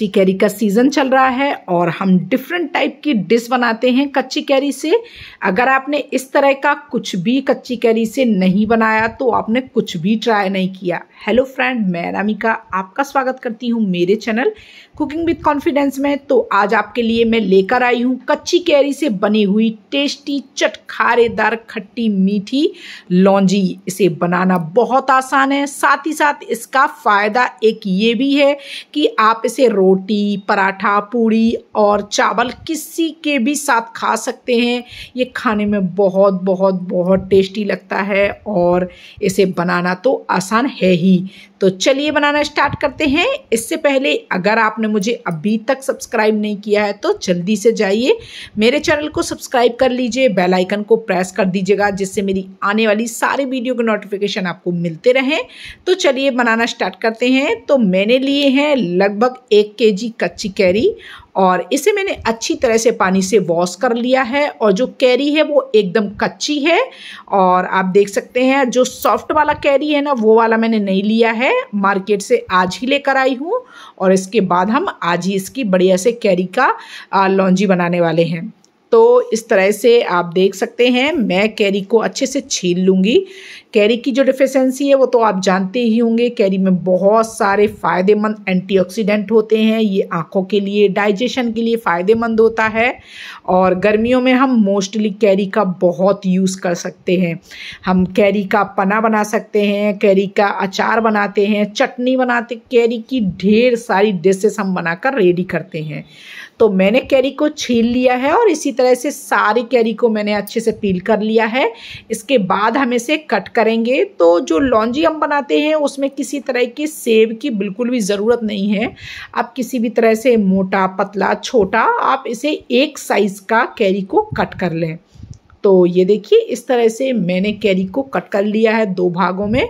कच्ची कैरी का सीज़न चल रहा है और हम डिफरेंट टाइप की डिश बनाते हैं कच्ची कैरी से अगर आपने इस तरह का कुछ भी कच्ची कैरी से नहीं बनाया तो आपने कुछ भी ट्राई नहीं किया हेलो फ्रेंड मैं रामिका आपका स्वागत करती हूँ मेरे चैनल कुकिंग विद कॉन्फिडेंस में तो आज आपके लिए मैं लेकर आई हूँ कच्ची कैरी से बनी हुई टेस्टी चटखारेदार खट्टी मीठी लॉन्जी इसे बनाना बहुत आसान है साथ ही साथ इसका फ़ायदा एक ये भी है कि आप इसे रोज रोटी पराठा पूड़ी और चावल किसी के भी साथ खा सकते हैं ये खाने में बहुत बहुत बहुत टेस्टी लगता है और इसे बनाना तो आसान है ही तो चलिए बनाना स्टार्ट करते हैं इससे पहले अगर आपने मुझे अभी तक सब्सक्राइब नहीं किया है तो जल्दी से जाइए मेरे चैनल को सब्सक्राइब कर लीजिए बेल आइकन को प्रेस कर दीजिएगा जिससे मेरी आने वाली सारी वीडियो के नोटिफिकेशन आपको मिलते रहें तो चलिए बनाना स्टार्ट करते हैं तो मैंने लिए हैं लगभग एक के जी कच्ची कैरी और इसे मैंने अच्छी तरह से पानी से वॉश कर लिया है और जो कैरी है वो एकदम कच्ची है और आप देख सकते हैं जो सॉफ्ट वाला कैरी है ना वो वाला मैंने नहीं लिया है मार्केट से आज ही लेकर आई हूँ और इसके बाद हम आज ही इसकी बढ़िया से कैरी का लॉन्जी बनाने वाले हैं तो इस तरह से आप देख सकते हैं मैं कैरी को अच्छे से छील लूँगी कैरी की जो डिफिशेंसी है वो तो आप जानते ही होंगे कैरी में बहुत सारे फ़ायदेमंद एंटीऑक्सीडेंट होते हैं ये आँखों के लिए डाइजेशन के लिए फ़ायदेमंद होता है और गर्मियों में हम मोस्टली कैरी का बहुत यूज़ कर सकते हैं हम कैरी का पना बना सकते हैं कैरी का अचार बनाते हैं चटनी बनाते कैरी की ढेर सारी डिशेस हम बनाकर रेडी करते हैं तो मैंने कैरी को छील लिया है और इसी तरह से सारी कैरी को मैंने अच्छे से पील कर लिया है इसके बाद हम इसे कट करेंगे तो जो लॉन्जी हम बनाते हैं उसमें किसी तरह की सेब की बिल्कुल भी ज़रूरत नहीं है आप किसी भी तरह से मोटा पतला छोटा आप इसे एक साइज़ का कैरी को कट कर लें तो ये देखिए इस तरह से मैंने कैरी को कट कर लिया है दो भागों में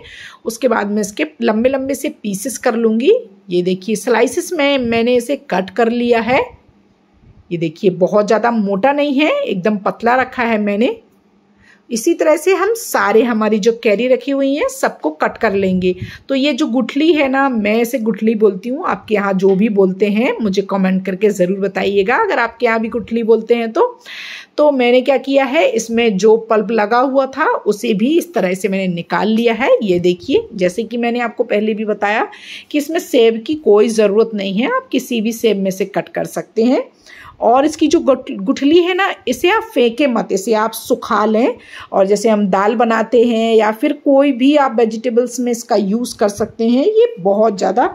उसके बाद मैं इसके लंबे लंबे से पीसेस कर लूँगी ये देखिए स्लाइसिस में मैंने इसे कट कर लिया है ये देखिए बहुत ज़्यादा मोटा नहीं है एकदम पतला रखा है मैंने इसी तरह से हम सारे हमारी जो कैरी रखी हुई है सबको कट कर लेंगे तो ये जो गुठली है ना मैं इसे गुठली बोलती हूँ आपके यहाँ जो भी बोलते हैं मुझे कमेंट करके ज़रूर बताइएगा अगर आपके यहाँ भी गुठली बोलते हैं तो तो मैंने क्या किया है इसमें जो पल्प लगा हुआ था उसे भी इस तरह से मैंने निकाल लिया है ये देखिए जैसे कि मैंने आपको पहले भी बताया कि इसमें सेब की कोई ज़रूरत नहीं है आप किसी भी सेब में से कट कर सकते हैं और इसकी जो गुठली है ना इसे आप फेंके मत इसे आप सुखा लें और जैसे हम दाल बनाते हैं या फिर कोई भी आप वेजिटेबल्स में इसका यूज़ कर सकते हैं ये बहुत ज़्यादा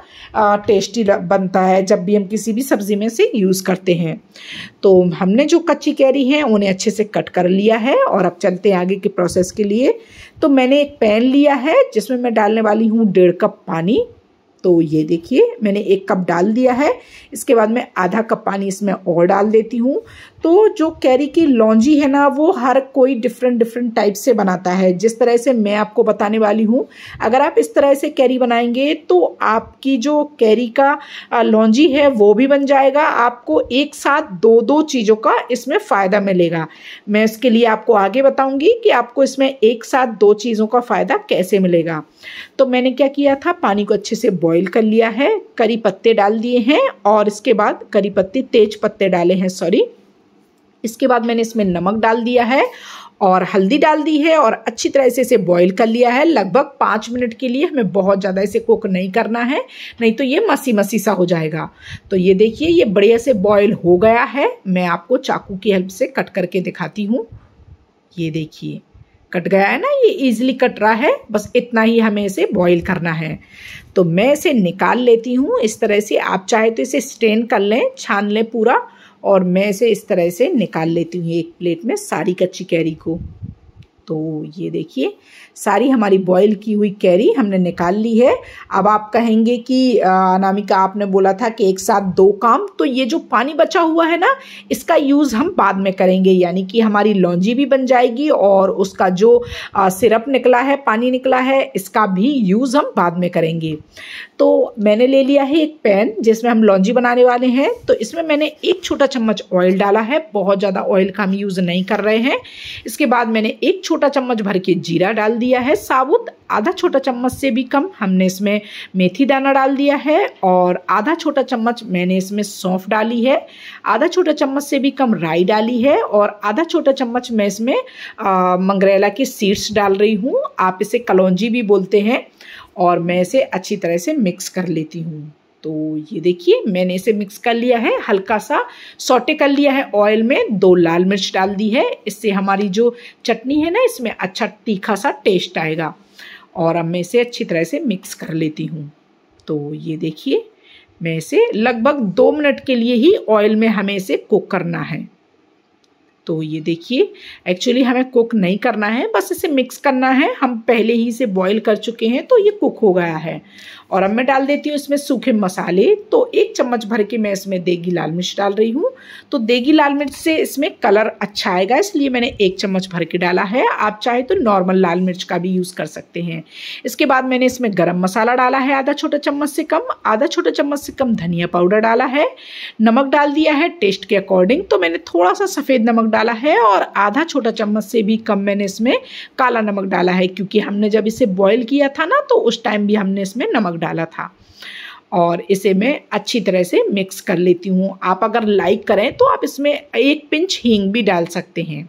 टेस्टी बनता है जब भी हम किसी भी सब्ज़ी में से यूज़ करते हैं तो हमने जो कच्ची कैरी है उन्हें अच्छे से कट कर लिया है और अब चलते हैं आगे के प्रोसेस के लिए तो मैंने एक पैन लिया है जिसमें मैं डालने वाली हूँ डेढ़ कप पानी तो ये देखिए मैंने एक कप डाल दिया है इसके बाद मैं आधा कप पानी इसमें और डाल देती हूँ तो जो कैरी की लॉन्जी है ना वो हर कोई डिफरेंट डिफरेंट टाइप से बनाता है जिस तरह से मैं आपको बताने वाली हूँ अगर आप इस तरह से कैरी बनाएंगे तो आपकी जो कैरी का लॉन्जी है वो भी बन जाएगा आपको एक साथ दो दो चीज़ों का इसमें फ़ायदा मिलेगा मैं इसके लिए आपको आगे बताऊँगी कि आपको इसमें एक साथ दो चीज़ों का फ़ायदा कैसे मिलेगा तो मैंने क्या किया था पानी को अच्छे से बॉईल कर लिया है करी पत्ते डाल दिए हैं और इसके बाद करी पत्ते तेज पत्ते डाले हैं सॉरी इसके बाद मैंने इसमें नमक डाल दिया है और हल्दी डाल दी है और अच्छी तरह से इसे बॉईल कर लिया है लगभग पाँच मिनट के लिए हमें बहुत ज़्यादा इसे कुक नहीं करना है नहीं तो ये मसी मसी सा हो जाएगा तो ये देखिए ये बढ़िया से बॉईल हो गया है मैं आपको चाकू की हेल्प से कट करके दिखाती हूँ ये देखिए कट गया है ना ये इजिली कट रहा है बस इतना ही हमें इसे बॉयल करना है तो मैं इसे निकाल लेती हूँ इस तरह से आप चाहे तो इसे स्टेन कर लें छान लें पूरा और मैं इसे इस तरह से निकाल लेती हूँ एक प्लेट में सारी कच्ची कैरी को तो ये देखिए सारी हमारी बॉईल की हुई कैरी हमने निकाल ली है अब आप कहेंगे कि अनामिका आपने बोला था कि एक साथ दो काम तो ये जो पानी बचा हुआ है ना इसका यूज़ हम बाद में करेंगे यानी कि हमारी लॉन्जी भी बन जाएगी और उसका जो सिरप निकला है पानी निकला है इसका भी यूज़ हम बाद में करेंगे तो मैंने ले लिया है एक पैन जिसमें हम लॉन्जी बनाने वाले हैं तो इसमें मैंने एक छोटा चम्मच ऑयल डाला है बहुत ज़्यादा ऑयल का हम यूज़ नहीं कर रहे हैं इसके बाद मैंने एक छोटा छोटा चम्मच भर के जीरा डाल दिया है साबुत आधा छोटा चम्मच से भी कम हमने इसमें मेथी दाना डाल दिया है और आधा छोटा चम्मच मैंने इसमें सौंफ डाली है आधा छोटा चम्मच से भी कम राई डाली है और आधा छोटा चम्मच मैं इसमें मंगरेला के सीड्स डाल रही हूँ आप इसे कलौजी भी बोलते हैं और मैं इसे अच्छी तरह से मिक्स कर लेती हूँ तो ये देखिए मैंने इसे मिक्स कर लिया है हल्का सा सोटे कर लिया है ऑयल में दो लाल मिर्च डाल दी है इससे हमारी जो चटनी है ना इसमें अच्छा तीखा सा टेस्ट आएगा और अब मैं इसे अच्छी तरह से मिक्स कर लेती हूँ तो ये देखिए मैं इसे लगभग दो मिनट के लिए ही ऑयल में हमें इसे कुक करना है तो ये देखिए एक्चुअली हमें कुक नहीं करना है बस इसे मिक्स करना है हम पहले ही इसे बॉईल कर चुके हैं तो ये कुक हो गया है और अब मैं डाल देती हूँ इसमें सूखे मसाले तो एक चम्मच भर के मैं इसमें देगी लाल मिर्च डाल रही हूँ तो देगी लाल मिर्च से इसमें कलर अच्छा आएगा इसलिए मैंने एक चम्मच भर के डाला है आप चाहे तो नॉर्मल लाल मिर्च का भी यूज़ कर सकते हैं इसके बाद मैंने इसमें गर्म मसाला डाला है आधा छोटा चम्मच से कम आधा छोटा चम्मच से कम धनिया पाउडर डाला है नमक डाल दिया है टेस्ट के अकॉर्डिंग तो मैंने थोड़ा सा सफ़ेद नमक डाला है और आधा छोटा चम्मच से भी कम मैंने इसमें काला नमक डाला है क्योंकि हमने जब इसे बॉईल किया था ना तो उस टाइम भी हमने इसमें नमक डाला था और इसे मैं अच्छी तरह से मिक्स कर लेती हूँ आप अगर लाइक करें तो आप इसमें एक पिंच हींग भी डाल सकते हैं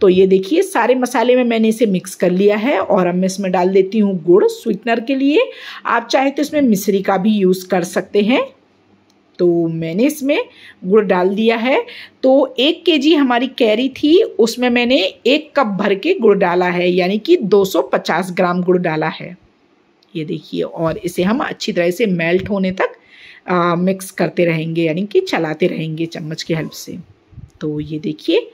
तो ये देखिए सारे मसाले में मैंने इसे मिक्स कर लिया है और अब मैं इसमें डाल देती हूँ गुड़ स्वीटनर के लिए आप चाहे तो इसमें मिश्री का भी यूज़ कर सकते हैं तो मैंने इसमें गुड़ डाल दिया है तो एक केजी हमारी कैरी थी उसमें मैंने एक कप भर के गुड़ डाला है यानी कि 250 ग्राम गुड़ डाला है ये देखिए और इसे हम अच्छी तरह से मेल्ट होने तक आ, मिक्स करते रहेंगे यानी कि चलाते रहेंगे चम्मच की हेल्प से तो ये देखिए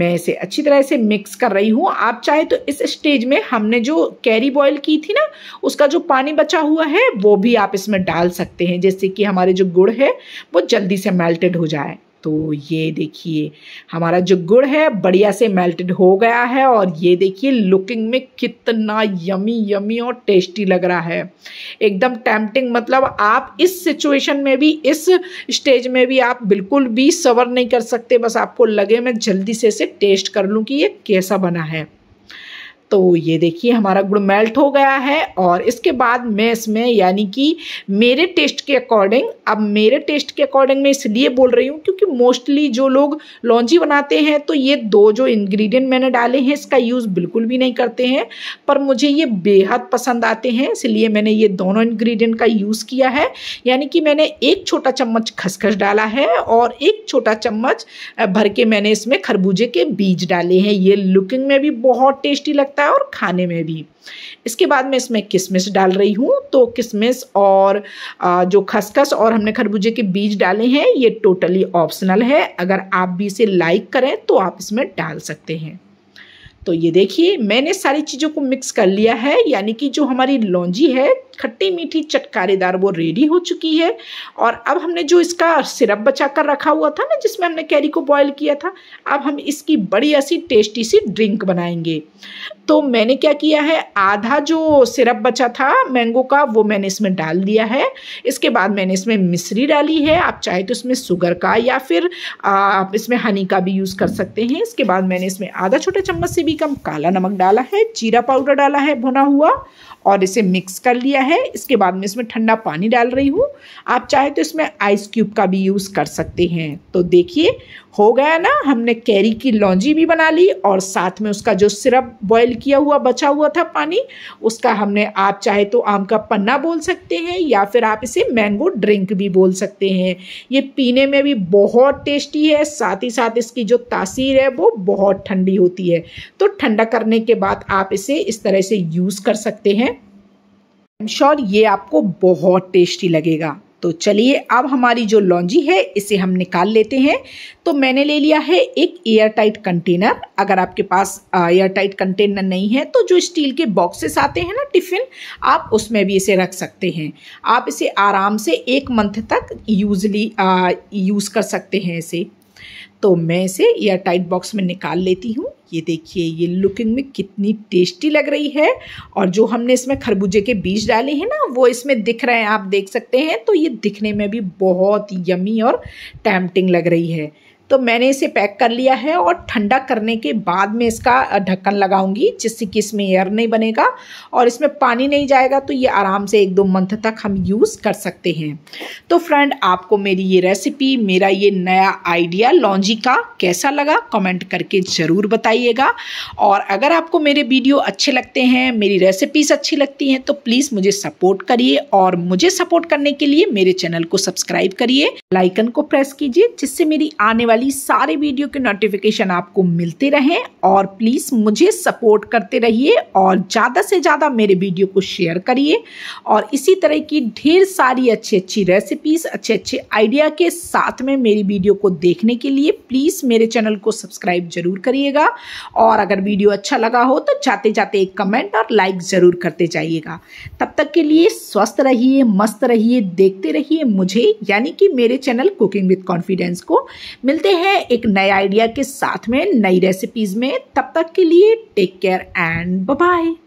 मैं इसे अच्छी तरह से मिक्स कर रही हूँ आप चाहे तो इस स्टेज में हमने जो कैरी बॉयल की थी ना उसका जो पानी बचा हुआ है वो भी आप इसमें डाल सकते हैं जैसे कि हमारे जो गुड़ है वो जल्दी से मेल्टेड हो जाए तो ये देखिए हमारा जो गुड़ है बढ़िया से मेल्टेड हो गया है और ये देखिए लुकिंग में कितना यमी यमी और टेस्टी लग रहा है एकदम टैम्पटिंग मतलब आप इस सिचुएशन में भी इस स्टेज में भी आप बिल्कुल भी सवर नहीं कर सकते बस आपको लगे मैं जल्दी से इसे टेस्ट कर लूँ कि ये कैसा बना है तो ये देखिए हमारा गुड़ मेल्ट हो गया है और इसके बाद मैं इसमें यानी कि मेरे टेस्ट के अकॉर्डिंग अब मेरे टेस्ट के अकॉर्डिंग मैं इसलिए बोल रही हूँ क्योंकि मोस्टली जो लोग लॉन्जी बनाते हैं तो ये दो जो इंग्रेडिएंट मैंने डाले हैं इसका यूज़ बिल्कुल भी नहीं करते हैं पर मुझे ये बेहद पसंद आते हैं इसलिए मैंने ये दोनों इन्ग्रीडियंट का यूज़ किया है यानी कि मैंने एक छोटा चम्मच खसखस डाला है और एक छोटा चम्मच भर के मैंने इसमें खरबूजे के बीज डाले हैं ये लुकिंग में भी बहुत टेस्टी लगता है और खाने में भी इसके बाद मैं इसमें किशमिश डाल रही हूँ तो किशमिश और जो खसखस और हमने खरबूजे के बीज डाले हैं ये टोटली ऑप्शनल है अगर आप भी इसे लाइक करें तो आप इसमें डाल सकते हैं तो ये देखिए मैंने सारी चीज़ों को मिक्स कर लिया है यानी कि जो हमारी लौंजी है खट्टी मीठी चटकारेदार वो रेडी हो चुकी है और अब हमने जो इसका सिरप बचा कर रखा हुआ था ना जिसमें हमने कैरी को बॉईल किया था अब हम इसकी बड़ी ऐसी टेस्टी सी ड्रिंक बनाएंगे तो मैंने क्या किया है आधा जो सिरप बचा था मैंगो का वो मैंने इसमें डाल दिया है इसके बाद मैंने इसमें मिश्री डाली है आप चाहे तो इसमें शुगर का या फिर आप इसमें हनी का भी यूज़ कर सकते हैं इसके बाद मैंने इसमें आधा छोटा चम्मच से भी कम काला नमक डाला है जीरा पाउडर डाला है भुना हुआ और इसे मिक्स कर लिया है इसके बाद में इसमें ठंडा पानी डाल रही हूँ आप चाहे तो इसमें आइस क्यूब का भी यूज़ कर सकते हैं तो देखिए हो गया ना हमने कैरी की लौंजी भी बना ली और साथ में उसका जो सिरप बॉयल किया हुआ बचा हुआ था पानी उसका हमने आप चाहे तो आम का पन्ना बोल सकते हैं या फिर आप इसे मैंगो ड्रिंक भी बोल सकते हैं ये पीने में भी बहुत टेस्टी है साथ ही साथ इसकी जो तासीर है वो बहुत ठंडी होती है तो ठंडा करने के बाद आप इसे इस तरह से यूज़ कर सकते हैं आई एम श्योर ये आपको बहुत टेस्टी लगेगा तो चलिए अब हमारी जो लॉन्जी है इसे हम निकाल लेते हैं तो मैंने ले लिया है एक एयर टाइट कंटेनर अगर आपके पास एयर टाइट कंटेनर नहीं है तो जो स्टील के बॉक्सेस आते हैं ना टिफ़िन आप उसमें भी इसे रख सकते हैं आप इसे आराम से एक मंथ तक यूजली यूज़ कर सकते हैं इसे तो मैं इसे एयर टाइट बॉक्स में निकाल लेती हूँ ये देखिए ये लुकिंग में कितनी टेस्टी लग रही है और जो हमने इसमें खरबूजे के बीज डाले हैं ना वो इसमें दिख रहे हैं आप देख सकते हैं तो ये दिखने में भी बहुत यमी और टैमटिंग लग रही है तो मैंने इसे पैक कर लिया है और ठंडा करने के बाद में इसका ढक्कन लगाऊंगी जिससे कि इसमें एयर नहीं बनेगा और इसमें पानी नहीं जाएगा तो ये आराम से एक दो मंथ तक हम यूज़ कर सकते हैं तो फ्रेंड आपको मेरी ये रेसिपी मेरा ये नया आइडिया लॉन्जी का कैसा लगा कमेंट करके ज़रूर बताइएगा और अगर आपको मेरे वीडियो अच्छे लगते हैं मेरी रेसिपीज़ अच्छी लगती हैं तो प्लीज़ मुझे सपोर्ट करिए और मुझे सपोर्ट करने के लिए मेरे चैनल को सब्सक्राइब करिए लाइकन को प्रेस कीजिए जिससे मेरी आने वाली वाली सारे वीडियो के नोटिफिकेशन आपको मिलते रहें और प्लीज़ मुझे सपोर्ट करते रहिए और ज़्यादा से ज़्यादा मेरे वीडियो को शेयर करिए और इसी तरह की ढेर सारी अच्छी अच्छी रेसिपीज़ अच्छे अच्छे आइडिया के साथ में मेरी वीडियो को देखने के लिए प्लीज़ मेरे चैनल को सब्सक्राइब ज़रूर करिएगा और अगर वीडियो अच्छा लगा हो तो जाते जाते एक कमेंट और लाइक ज़रूर करते जाइएगा तब तक के लिए स्वस्थ रहिए मस्त रहिए देखते रहिए मुझे यानी कि मेरे चैनल कुकिंग विद कॉन्फिडेंस को मिलते मिलते हैं एक नए आइडिया के साथ में नई रेसिपीज में तब तक के लिए टेक केयर एंड बाय